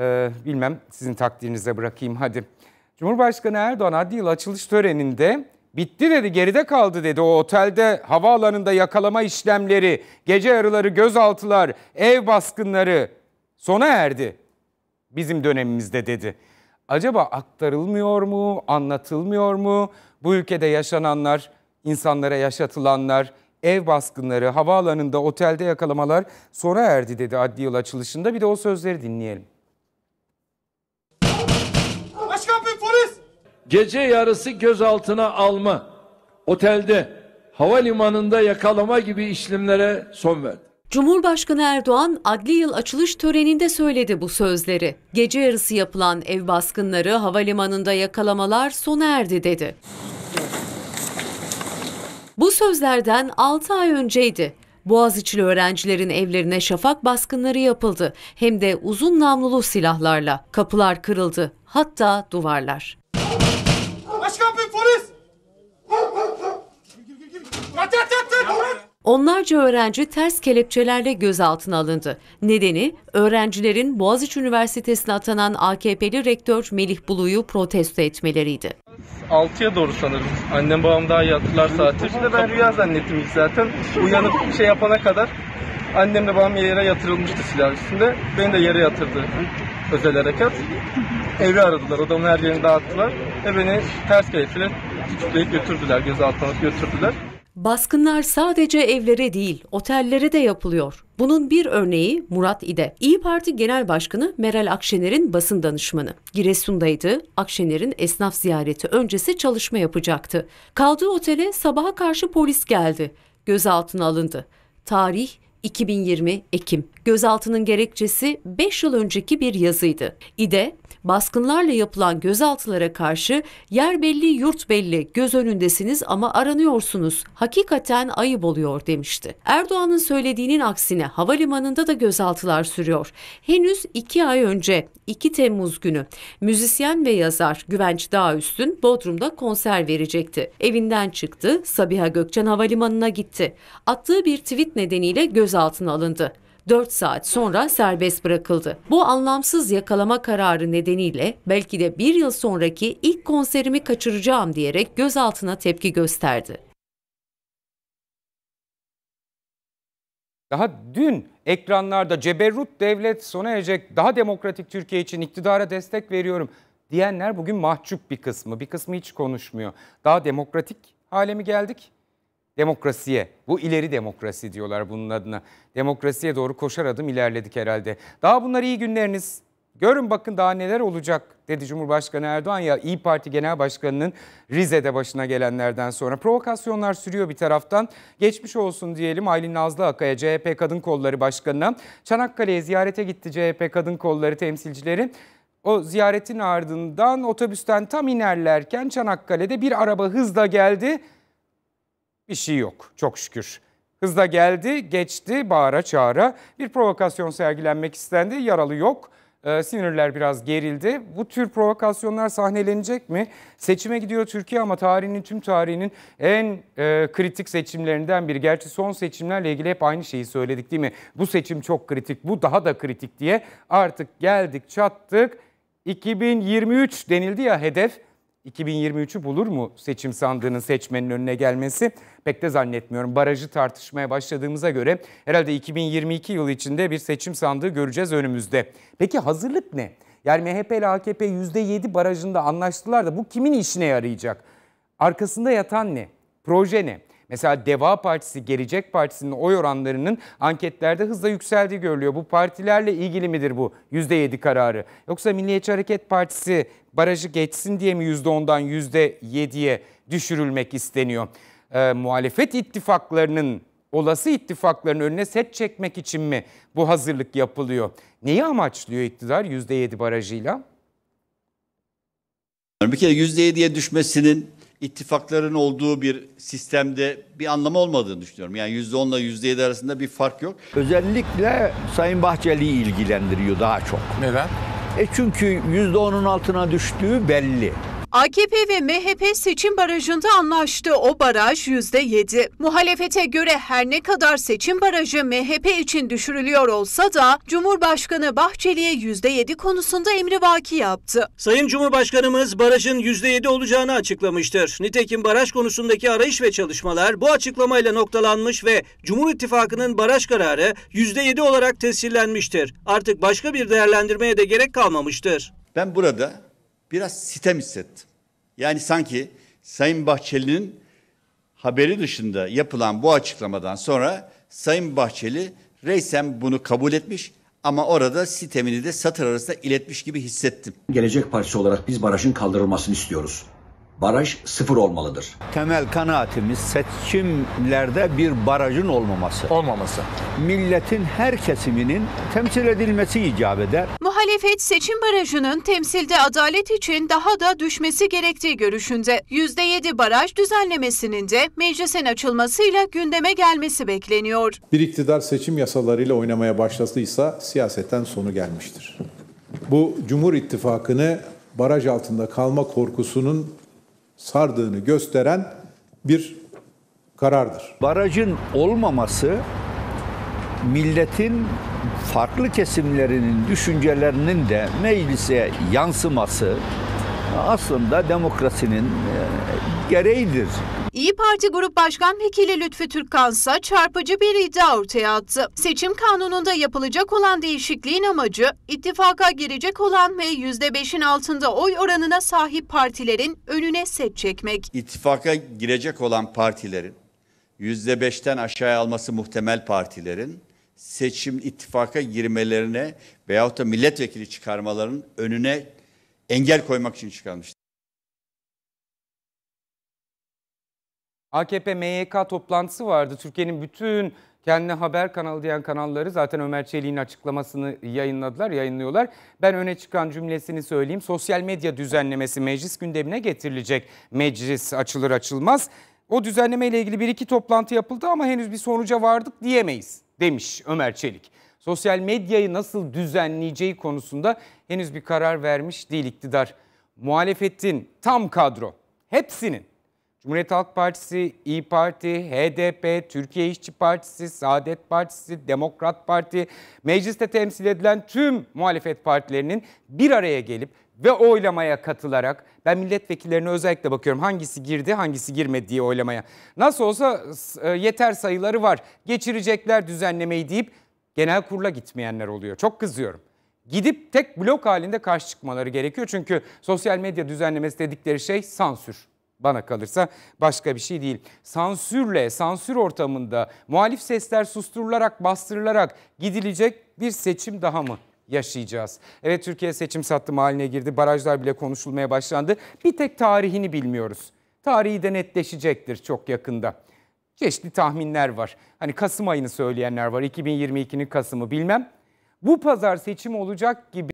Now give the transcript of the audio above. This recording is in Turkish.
Ee, bilmem sizin takdirinize bırakayım hadi. Cumhurbaşkanı Erdoğan adli yıl açılış töreninde bitti dedi geride kaldı dedi. O otelde havaalanında yakalama işlemleri, gece yarıları gözaltılar, ev baskınları sona erdi bizim dönemimizde dedi. Acaba aktarılmıyor mu, anlatılmıyor mu? Bu ülkede yaşananlar, insanlara yaşatılanlar, ev baskınları, havaalanında, otelde yakalamalar sonra erdi dedi adli yıl açılışında. Bir de o sözleri dinleyelim. gece yarısı gözaltına alma, otelde, havalimanında yakalama gibi işlemlere son verdi. Cumhurbaşkanı Erdoğan adli yıl açılış töreninde söyledi bu sözleri. Gece yarısı yapılan ev baskınları, havalimanında yakalamalar sona erdi dedi. Bu sözlerden 6 ay önceydi. Boğaziçi'li öğrencilerin evlerine şafak baskınları yapıldı. Hem de uzun namlulu silahlarla. Kapılar kırıldı, hatta duvarlar. Onlarca öğrenci ters kelepçelerle gözaltına alındı. Nedeni öğrencilerin Boğaziçi Üniversitesi'ne atanan AKP'li rektör Melih Bulu'yu protesto etmeleriydi. 6'ya doğru sanırım. Annem babam daha iyi hatırlarsa Şimdi Ben rüya zannettim ilk zaten. Uyanıp şey yapana kadar annemle babam yere yatırılmıştı silah üstünde. Beni de yere yatırdı özel harekat. Evi aradılar. Odamın her yerini dağıttılar. Ve beni ters kelepçeyle tutuklayıp götürdüler. Gözaltına götürdüler. Baskınlar sadece evlere değil, otellere de yapılıyor. Bunun bir örneği Murat İde. İyi Parti Genel Başkanı Meral Akşener'in basın danışmanı. Giresun'daydı. Akşener'in esnaf ziyareti öncesi çalışma yapacaktı. Kaldığı otele sabaha karşı polis geldi. Gözaltına alındı. Tarih 2020 Ekim. Gözaltının gerekçesi 5 yıl önceki bir yazıydı. İde, baskınlarla yapılan gözaltılara karşı yer belli yurt belli göz önündesiniz ama aranıyorsunuz. Hakikaten ayıp oluyor demişti. Erdoğan'ın söylediğinin aksine havalimanında da gözaltılar sürüyor. Henüz 2 ay önce 2 Temmuz günü müzisyen ve yazar Güvenç Dağüstün Bodrum'da konser verecekti. Evinden çıktı, Sabiha Gökçen Havalimanı'na gitti. Attığı bir tweet nedeniyle gözaltına alındı. 4 saat sonra serbest bırakıldı. Bu anlamsız yakalama kararı nedeniyle belki de bir yıl sonraki ilk konserimi kaçıracağım diyerek gözaltına tepki gösterdi. Daha dün ekranlarda ceberrut devlet sona erecek, daha demokratik Türkiye için iktidara destek veriyorum diyenler bugün mahcup bir kısmı. Bir kısmı hiç konuşmuyor. Daha demokratik hale mi geldik? demokrasiye, bu ileri demokrasi diyorlar bunun adına. Demokrasiye doğru koşar adım ilerledik herhalde. Daha bunlar iyi günleriniz. Görün bakın daha neler olacak dedi Cumhurbaşkanı Erdoğan ya İyi Parti Genel Başkanı'nın Rize'de başına gelenlerden sonra. Provokasyonlar sürüyor bir taraftan. Geçmiş olsun diyelim Aylin Nazlı Akaya CHP Kadın Kolları Başkanı'na. Çanakkale'ye ziyarete gitti CHP Kadın Kolları temsilcileri. O ziyaretin ardından otobüsten tam inerlerken Çanakkale'de bir araba hızla geldi bir şey yok çok şükür. Hızla geldi, geçti, bağıra çağıra. Bir provokasyon sergilenmek istendi, yaralı yok. Ee, sinirler biraz gerildi. Bu tür provokasyonlar sahnelenecek mi? Seçime gidiyor Türkiye ama tarihinin tüm tarihinin en e, kritik seçimlerinden biri. Gerçi son seçimlerle ilgili hep aynı şeyi söyledik değil mi? Bu seçim çok kritik, bu daha da kritik diye. Artık geldik, çattık. 2023 denildi ya hedef. 2023'ü bulur mu seçim sandığının seçmenin önüne gelmesi? Pek de zannetmiyorum. Barajı tartışmaya başladığımıza göre herhalde 2022 yılı içinde bir seçim sandığı göreceğiz önümüzde. Peki hazırlık ne? Yani MHP ile AKP %7 barajında anlaştılar da bu kimin işine yarayacak? Arkasında yatan ne? Proje ne? Mesela Deva Partisi, Gelecek Partisi'nin oy oranlarının anketlerde hızla yükseldiği görülüyor. Bu partilerle ilgili midir bu %7 kararı? Yoksa Milliyetçi Hareket Partisi barajı geçsin diye mi %10'dan %7'ye düşürülmek isteniyor? E, muhalefet ittifaklarının olası ittifakların önüne set çekmek için mi bu hazırlık yapılıyor? Neyi amaçlıyor iktidar %7 barajıyla? Bir kere %7'ye düşmesinin ittifakların olduğu bir sistemde bir anlamı olmadığını düşünüyorum. Yani yüzde onla yüzde yedi arasında bir fark yok. Özellikle Sayın Bahçeli'yi ilgilendiriyor daha çok. Neden? E çünkü yüzde onun altına düştüğü belli. AKP ve MHP seçim barajında anlaştı. O baraj yüzde yedi. Muhalefete göre her ne kadar seçim barajı MHP için düşürülüyor olsa da Cumhurbaşkanı Bahçeli'ye yüzde yedi konusunda emri vaki yaptı. Sayın Cumhurbaşkanımız barajın yüzde yedi olacağını açıklamıştır. Nitekim baraj konusundaki arayış ve çalışmalar bu açıklamayla noktalanmış ve Cumhur İttifakı'nın baraj kararı yüzde yedi olarak tescillenmiştir. Artık başka bir değerlendirmeye de gerek kalmamıştır. Ben burada biraz sitem hissettim. Yani sanki Sayın Bahçeli'nin haberi dışında yapılan bu açıklamadan sonra Sayın Bahçeli reysem bunu kabul etmiş ama orada sitemini de satır arasında iletmiş gibi hissettim. Gelecek Partisi olarak biz barajın kaldırılmasını istiyoruz baraj sıfır olmalıdır. Temel kanaatimiz seçimlerde bir barajın olmaması. Olmaması. Milletin her kesiminin temsil edilmesi icap eder. Muhalefet seçim barajının temsilde adalet için daha da düşmesi gerektiği görüşünde. %7 baraj düzenlemesinin de meclisin açılmasıyla gündeme gelmesi bekleniyor. Bir iktidar seçim yasalarıyla oynamaya başladıysa siyasetten sonu gelmiştir. Bu Cumhur İttifakı'nı baraj altında kalma korkusunun sardığını gösteren bir karardır. Barajın olmaması milletin farklı kesimlerinin düşüncelerinin de meclise yansıması, aslında demokrasinin e, gereğidir. İyi Parti Grup Başkan Vekili Lütfü Türkkan çarpıcı bir iddia ortaya attı. Seçim kanununda yapılacak olan değişikliğin amacı ittifaka girecek olan ve %5'in altında oy oranına sahip partilerin önüne set çekmek. İttifaka girecek olan partilerin %5'ten aşağıya alması muhtemel partilerin seçim ittifaka girmelerine veyahut da milletvekili çıkarmalarının önüne engel koymak için çıkarmıştı. AKP MYK toplantısı vardı. Türkiye'nin bütün kendi haber kanalı diyen kanalları zaten Ömer Çelik'in açıklamasını yayınladılar, yayınlıyorlar. Ben öne çıkan cümlesini söyleyeyim. Sosyal medya düzenlemesi meclis gündemine getirilecek. Meclis açılır açılmaz. O düzenleme ile ilgili bir iki toplantı yapıldı ama henüz bir sonuca vardık diyemeyiz demiş Ömer Çelik sosyal medyayı nasıl düzenleyeceği konusunda henüz bir karar vermiş değil iktidar. Muhalefetin tam kadro hepsinin Cumhuriyet Halk Partisi, İyi Parti, HDP, Türkiye İşçi Partisi, Saadet Partisi, Demokrat Parti, mecliste temsil edilen tüm muhalefet partilerinin bir araya gelip ve oylamaya katılarak ben milletvekillerine özellikle bakıyorum hangisi girdi hangisi girmedi diye oylamaya. Nasıl olsa e, yeter sayıları var geçirecekler düzenlemeyi deyip genel kurula gitmeyenler oluyor. Çok kızıyorum. Gidip tek blok halinde karşı çıkmaları gerekiyor. Çünkü sosyal medya düzenlemesi dedikleri şey sansür bana kalırsa başka bir şey değil. Sansürle, sansür ortamında muhalif sesler susturularak, bastırılarak gidilecek bir seçim daha mı yaşayacağız? Evet Türkiye seçim sattım haline girdi. Barajlar bile konuşulmaya başlandı. Bir tek tarihini bilmiyoruz. Tarihi de netleşecektir çok yakında çeşitli tahminler var. Hani Kasım ayını söyleyenler var. 2022'nin Kasım'ı bilmem. Bu pazar seçim olacak gibi